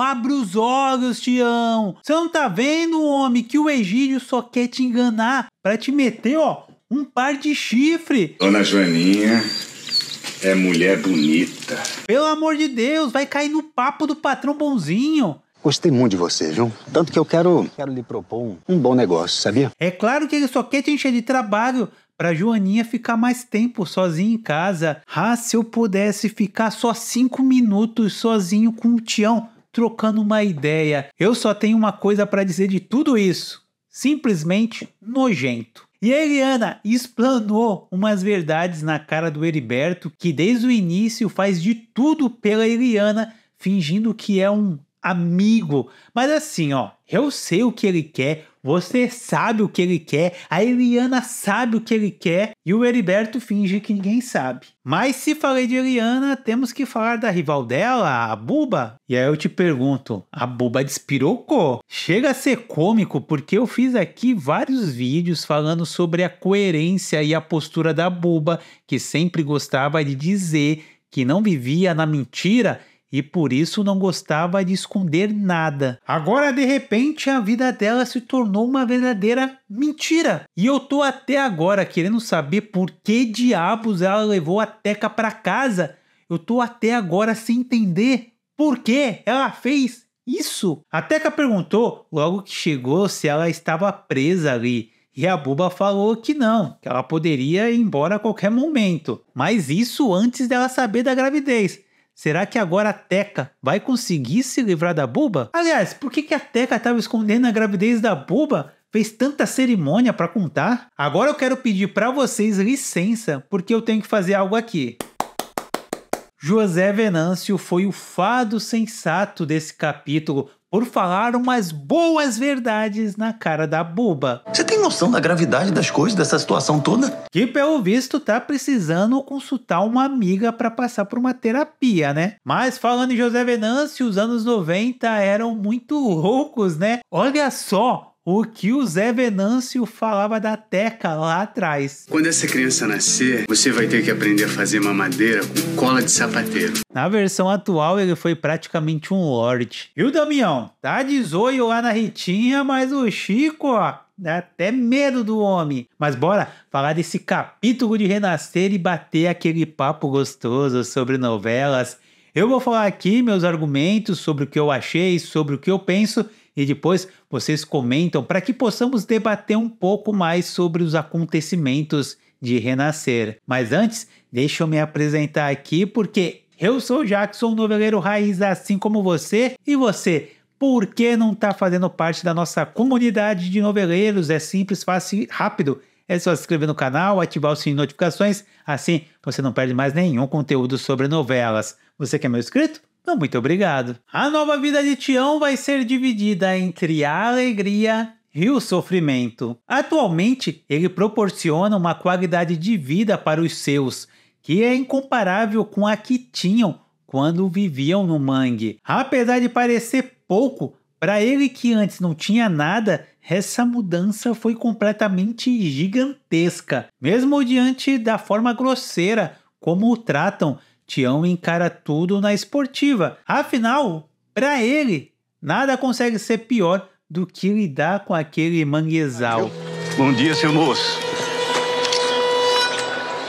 Abre os olhos, Tião. Você não tá vendo, homem, que o Egídio só quer te enganar para te meter, ó, um par de chifre. Dona Joaninha, é mulher bonita. Pelo amor de Deus, vai cair no papo do patrão bonzinho. Gostei muito de você, viu? Tanto que eu quero, quero lhe propor um, um bom negócio, sabia? É claro que ele só quer te encher de trabalho para Joaninha ficar mais tempo sozinha em casa. Ah, se eu pudesse ficar só cinco minutos sozinho com o Tião trocando uma ideia. Eu só tenho uma coisa para dizer de tudo isso: simplesmente nojento. E a Eliana explanou umas verdades na cara do Heriberto, que desde o início faz de tudo pela Eliana, fingindo que é um amigo. Mas assim, ó, eu sei o que ele quer, você sabe o que ele quer, a Eliana sabe o que ele quer e o Heriberto finge que ninguém sabe. Mas se falei de Eliana, temos que falar da rival dela, a Buba. E aí eu te pergunto, a Buba despirocou? Chega a ser cômico porque eu fiz aqui vários vídeos falando sobre a coerência e a postura da Buba, que sempre gostava de dizer que não vivia na mentira e por isso não gostava de esconder nada. Agora, de repente, a vida dela se tornou uma verdadeira mentira. E eu tô até agora querendo saber por que diabos ela levou a Teca para casa. Eu tô até agora sem entender por que ela fez isso. A Teca perguntou logo que chegou se ela estava presa ali. E a Buba falou que não, que ela poderia ir embora a qualquer momento. Mas isso antes dela saber da gravidez. Será que agora a Teca vai conseguir se livrar da Buba? Aliás, por que, que a Teca estava escondendo a gravidez da Buba? Fez tanta cerimônia para contar? Agora eu quero pedir para vocês licença, porque eu tenho que fazer algo aqui. José Venâncio foi o fado sensato desse capítulo, por falar umas boas verdades na cara da buba. Você tem noção da gravidade das coisas, dessa situação toda? Que pelo visto tá precisando consultar uma amiga para passar por uma terapia, né? Mas falando em José Venâncio, os anos 90 eram muito loucos, né? Olha só, o que o Zé Venâncio falava da Teca lá atrás. Quando essa criança nascer, você vai ter que aprender a fazer mamadeira com cola de sapateiro. Na versão atual, ele foi praticamente um lorde. E o Damião? Tá de zoio lá na Ritinha, mas o Chico, ó, dá até medo do homem. Mas bora falar desse capítulo de Renascer e bater aquele papo gostoso sobre novelas. Eu vou falar aqui meus argumentos sobre o que eu achei, sobre o que eu penso e depois vocês comentam para que possamos debater um pouco mais sobre os acontecimentos de Renascer. Mas antes, deixa eu me apresentar aqui porque eu sou Jackson, noveleiro raiz assim como você, e você por que não está fazendo parte da nossa comunidade de noveleiros? É simples, fácil e rápido. É só se inscrever no canal, ativar o sininho de notificações, assim você não perde mais nenhum conteúdo sobre novelas. Você que é meu inscrito? Não, muito obrigado. A nova vida de Tião vai ser dividida entre a alegria e o sofrimento. Atualmente, ele proporciona uma qualidade de vida para os seus, que é incomparável com a que tinham quando viviam no mangue. Apesar de parecer pouco, para ele que antes não tinha nada, essa mudança foi completamente gigantesca, mesmo diante da forma grosseira como o tratam Tião encara tudo na esportiva. Afinal, para ele, nada consegue ser pior do que lidar com aquele manguezal. Bom dia, seu moço.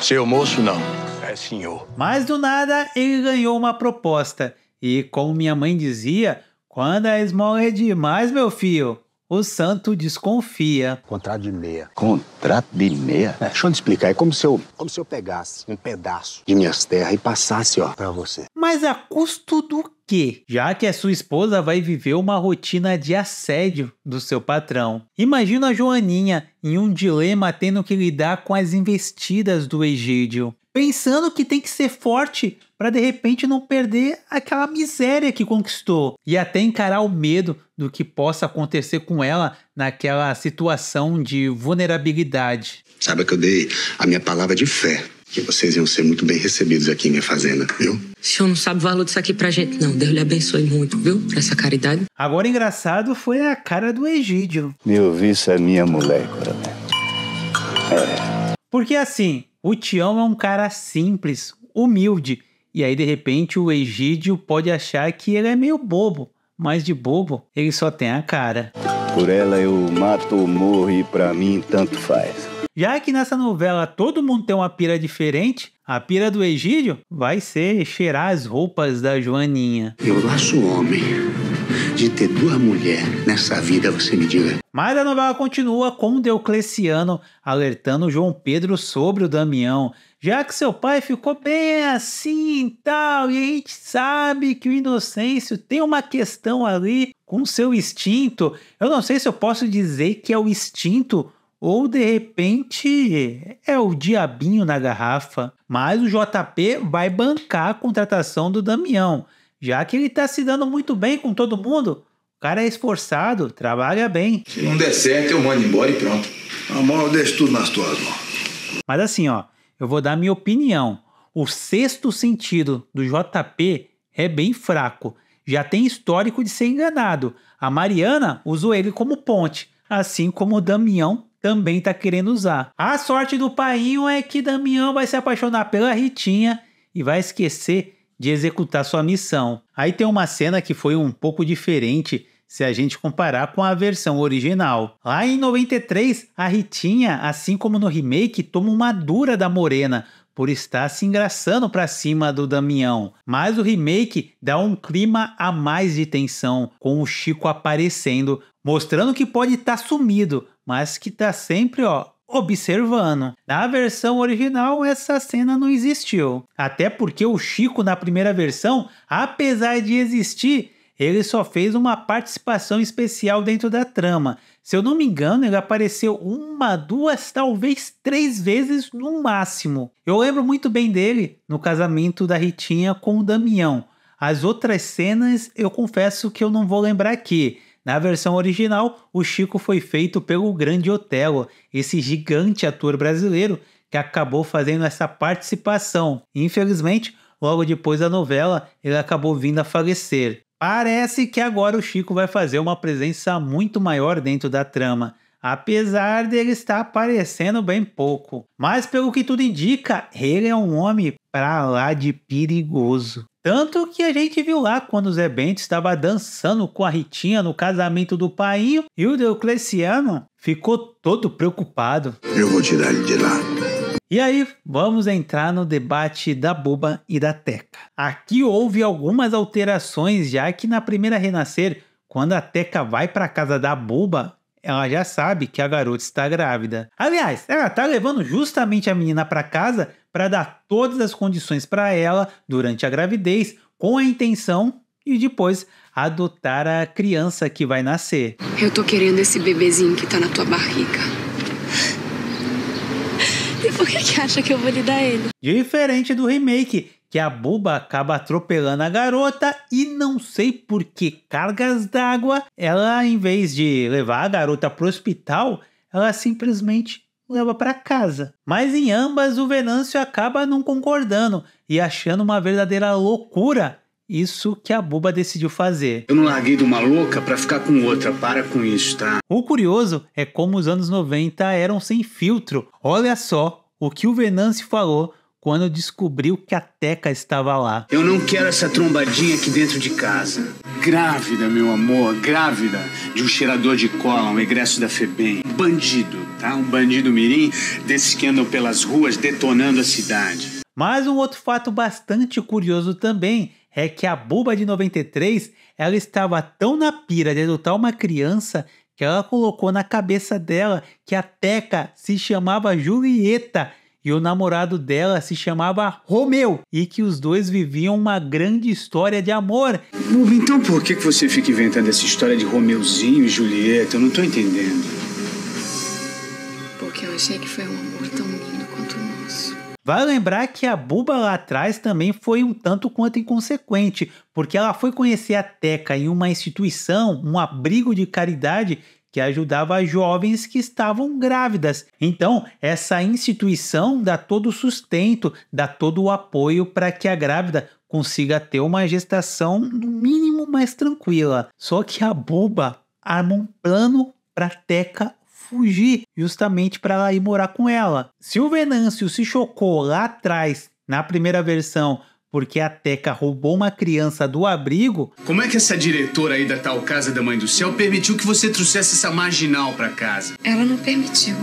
Seu moço não, é senhor. Mas do nada ele ganhou uma proposta. E como minha mãe dizia, quando a esmola é demais, meu filho, o santo desconfia. Contrato de meia. Contrato de meia? É, deixa eu te explicar. É como se eu, como se eu pegasse um pedaço de minhas terras e passasse, ó, pra você. Mas a custo do quê? Já que a sua esposa vai viver uma rotina de assédio do seu patrão. Imagina a Joaninha em um dilema tendo que lidar com as investidas do Egídio. Pensando que tem que ser forte para de repente não perder aquela miséria que conquistou e até encarar o medo do que possa acontecer com ela naquela situação de vulnerabilidade. Sabe que eu dei a minha palavra de fé que vocês iam ser muito bem recebidos aqui em minha fazenda, viu? O senhor não sabe o valor disso aqui pra gente, não. Deus lhe abençoe muito, viu? Pra essa caridade. Agora, engraçado foi a cara do Egídio. Meu vício é minha mulher, coronel. É. Porque assim, o Tião é um cara simples, humilde. E aí, de repente, o Egídio pode achar que ele é meio bobo mas de bobo ele só tem a cara. Por ela eu mato ou morro e pra mim tanto faz. Já que nessa novela todo mundo tem uma pira diferente, a pira do Egídio vai ser cheirar as roupas da Joaninha. Eu laço homem de ter duas mulheres nessa vida, você me diga. Mas a novela continua com Deocleciano alertando João Pedro sobre o Damião, já que seu pai ficou bem assim e tal, e a gente sabe que o Inocêncio tem uma questão ali com seu instinto. Eu não sei se eu posso dizer que é o instinto ou de repente é o diabinho na garrafa. Mas o JP vai bancar a contratação do Damião já que ele está se dando muito bem com todo mundo. O cara é esforçado, trabalha bem. Se não der certo, eu mando embora e pronto. A eu deixo tudo nas tuas mãos. Mas assim, ó, eu vou dar minha opinião. O sexto sentido do JP é bem fraco. Já tem histórico de ser enganado. A Mariana usou ele como ponte, assim como o Damião também está querendo usar. A sorte do painho é que Damião vai se apaixonar pela Ritinha e vai esquecer de executar sua missão. Aí tem uma cena que foi um pouco diferente se a gente comparar com a versão original. Lá em 93, a Ritinha, assim como no remake, toma uma dura da Morena por estar se engraçando para cima do Damião, mas o remake dá um clima a mais de tensão, com o Chico aparecendo, mostrando que pode estar tá sumido, mas que tá sempre, ó, observando. Na versão original, essa cena não existiu. Até porque o Chico, na primeira versão, apesar de existir, ele só fez uma participação especial dentro da trama. Se eu não me engano, ele apareceu uma, duas, talvez três vezes no máximo. Eu lembro muito bem dele no casamento da Ritinha com o Damião. As outras cenas eu confesso que eu não vou lembrar aqui. Na versão original, o Chico foi feito pelo Grande Otelo, esse gigante ator brasileiro que acabou fazendo essa participação. Infelizmente, logo depois da novela, ele acabou vindo a falecer. Parece que agora o Chico vai fazer uma presença muito maior dentro da trama, apesar dele estar aparecendo bem pouco. Mas pelo que tudo indica, ele é um homem pra lá de perigoso. Tanto que a gente viu lá quando o Zé Bento estava dançando com a Ritinha no casamento do painho e o Diocleciano ficou todo preocupado. Eu vou tirar ele de lá. E aí, vamos entrar no debate da Buba e da Teca. Aqui houve algumas alterações, já que na primeira Renascer, quando a Teca vai para casa da Buba, ela já sabe que a garota está grávida. Aliás, ela tá levando justamente a menina para casa para dar todas as condições para ela durante a gravidez com a intenção e depois adotar a criança que vai nascer. Eu tô querendo esse bebezinho que tá na tua barriga. E por que, que acha que eu vou lhe dar ele? Diferente do remake, que a Buba acaba atropelando a garota e não sei por que cargas d'água, ela em vez de levar a garota pro hospital, ela simplesmente leva para casa. Mas em ambas, o Venâncio acaba não concordando e achando uma verdadeira loucura isso que a Buba decidiu fazer. Eu não larguei de uma louca para ficar com outra, para com isso, tá? O curioso é como os anos 90 eram sem filtro. Olha só o que o Venâncio falou quando descobriu que a Teca estava lá. Eu não quero essa trombadinha aqui dentro de casa. Grávida, meu amor, grávida de um cheirador de cola, um egresso da Febem. Bandido. Tá? Um bandido mirim desses que andam pelas ruas detonando a cidade. Mas um outro fato bastante curioso também é que a Buba de 93, ela estava tão na pira de adotar uma criança que ela colocou na cabeça dela que a Teca se chamava Julieta e o namorado dela se chamava Romeu e que os dois viviam uma grande história de amor. Então por que você fica inventando essa história de Romeuzinho e Julieta? Eu não tô entendendo achei que foi um amor tão lindo quanto o nosso. Vai lembrar que a Buba lá atrás também foi um tanto quanto inconsequente, porque ela foi conhecer a Teca em uma instituição, um abrigo de caridade que ajudava jovens que estavam grávidas. Então, essa instituição dá todo o sustento, dá todo o apoio para que a grávida consiga ter uma gestação no mínimo mais tranquila. Só que a Buba arma um plano para Teca fugir, justamente para ela ir morar com ela. Se o Venâncio se chocou lá atrás, na primeira versão, porque a Teca roubou uma criança do abrigo. Como é que essa diretora aí da tal Casa da Mãe do Céu permitiu que você trouxesse essa marginal para casa? Ela não permitiu.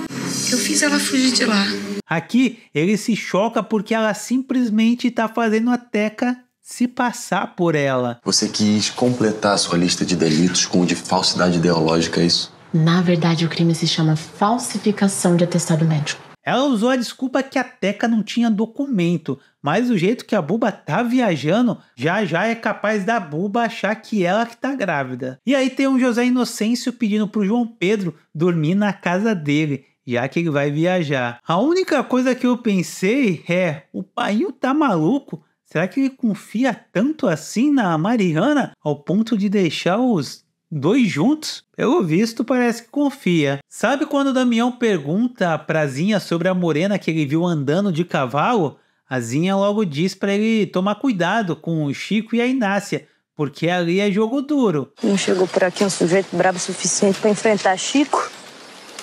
Eu fiz ela fugir de lá. Aqui ele se choca porque ela simplesmente tá fazendo a Teca se passar por ela. Você quis completar sua lista de delitos com o de falsidade ideológica, é isso? Na verdade, o crime se chama falsificação de atestado médico. Ela usou a desculpa que a Teca não tinha documento, mas o jeito que a Buba tá viajando, já já é capaz da Buba achar que ela que tá grávida. E aí tem um José Inocêncio pedindo pro João Pedro dormir na casa dele, já que ele vai viajar. A única coisa que eu pensei é, o pai tá maluco? Será que ele confia tanto assim na Mariana ao ponto de deixar os Dois juntos? Pelo visto, parece que confia. Sabe quando o Damião pergunta pra Zinha sobre a morena que ele viu andando de cavalo? A Zinha logo diz para ele tomar cuidado com o Chico e a Inácia, porque ali é jogo duro. Não chegou por aqui um sujeito brabo o suficiente para enfrentar Chico,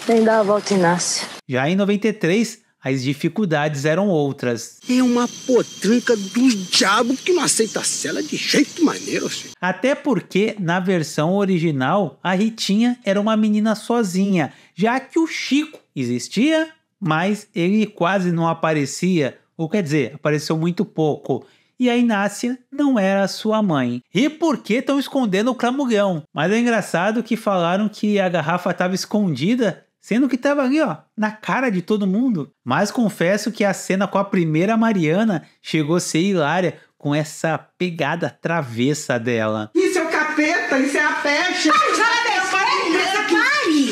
nem dar a volta Inácia. Já em 93, as dificuldades eram outras. É uma potranca do diabo que não aceita a cela de jeito maneiro, filho. Até porque, na versão original, a Ritinha era uma menina sozinha, já que o Chico existia, mas ele quase não aparecia, ou quer dizer, apareceu muito pouco. E a Inácia não era sua mãe. E por que estão escondendo o clamugão? Mas é engraçado que falaram que a garrafa estava escondida Sendo que tava ali, ó, na cara de todo mundo. Mas confesso que a cena com a primeira Mariana chegou a ser hilária com essa pegada travessa dela. Isso é o capeta, isso é a peste. Ai, Caim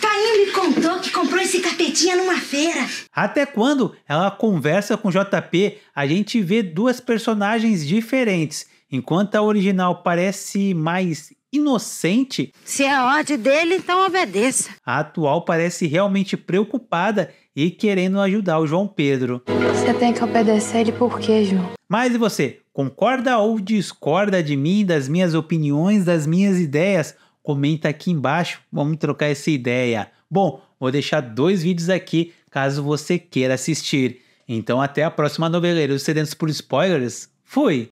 tá me contou que comprou esse capetinha numa feira. Até quando ela conversa com JP, a gente vê duas personagens diferentes. Enquanto a original parece mais inocente. Se é ordem dele, então obedeça. A atual parece realmente preocupada e querendo ajudar o João Pedro. Você tem que obedecer ele por quê, João? Mas e você? Concorda ou discorda de mim, das minhas opiniões, das minhas ideias? Comenta aqui embaixo, vamos trocar essa ideia. Bom, vou deixar dois vídeos aqui caso você queira assistir. Então até a próxima noveleiros sedentos por spoilers. Fui!